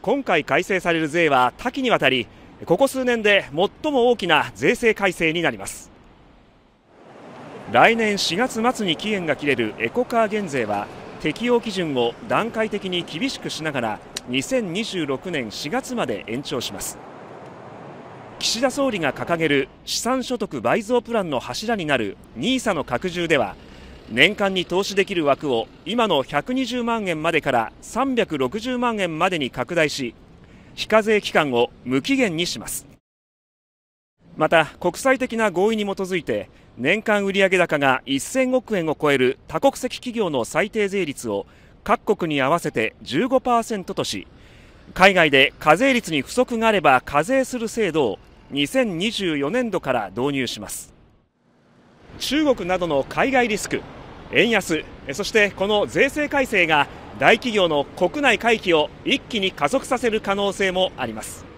今回改正される税は多岐にわたりここ数年で最も大きな税制改正になります来年4月末に期限が切れるエコカー減税は適用基準を段階的に厳しくしながら2026年4月まで延長します岸田総理が掲げる資産所得倍増プランの柱になる NISA の拡充では年間に投資できる枠を今の120万円までから360万円までに拡大し非課税期間を無期限にしますまた国際的な合意に基づいて年間売上高が1000億円を超える多国籍企業の最低税率を各国に合わせて15%とし海外で課税率に不足があれば課税する制度を2024年度から導入します中国などの海外リスク、円安、そしてこの税制改正が大企業の国内回帰を一気に加速させる可能性もあります。